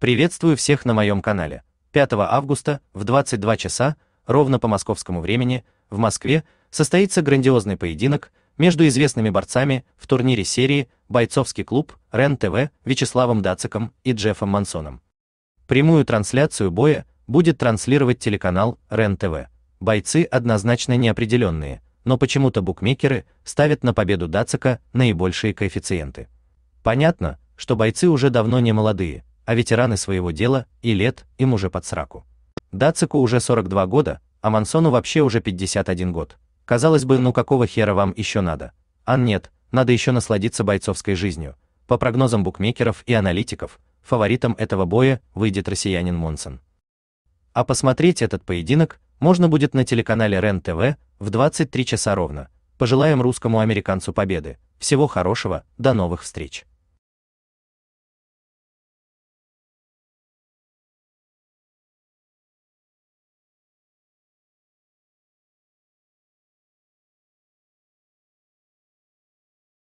Приветствую всех на моем канале. 5 августа в 22 часа, ровно по московскому времени, в Москве состоится грандиозный поединок между известными борцами в турнире серии «Бойцовский клуб» РЕН-ТВ Вячеславом Дациком и Джеффом Мансоном. Прямую трансляцию боя будет транслировать телеканал РЕН-ТВ. Бойцы однозначно неопределенные, но почему-то букмекеры ставят на победу Дацика наибольшие коэффициенты. Понятно, что бойцы уже давно не молодые – а ветераны своего дела и лет им уже под сраку. Дацику уже 42 года, а Мансону вообще уже 51 год. Казалось бы, ну какого хера вам еще надо? А нет, надо еще насладиться бойцовской жизнью. По прогнозам букмекеров и аналитиков, фаворитом этого боя выйдет россиянин Монсон. А посмотреть этот поединок можно будет на телеканале РЕН-ТВ в 23 часа ровно. Пожелаем русскому американцу победы. Всего хорошего, до новых встреч.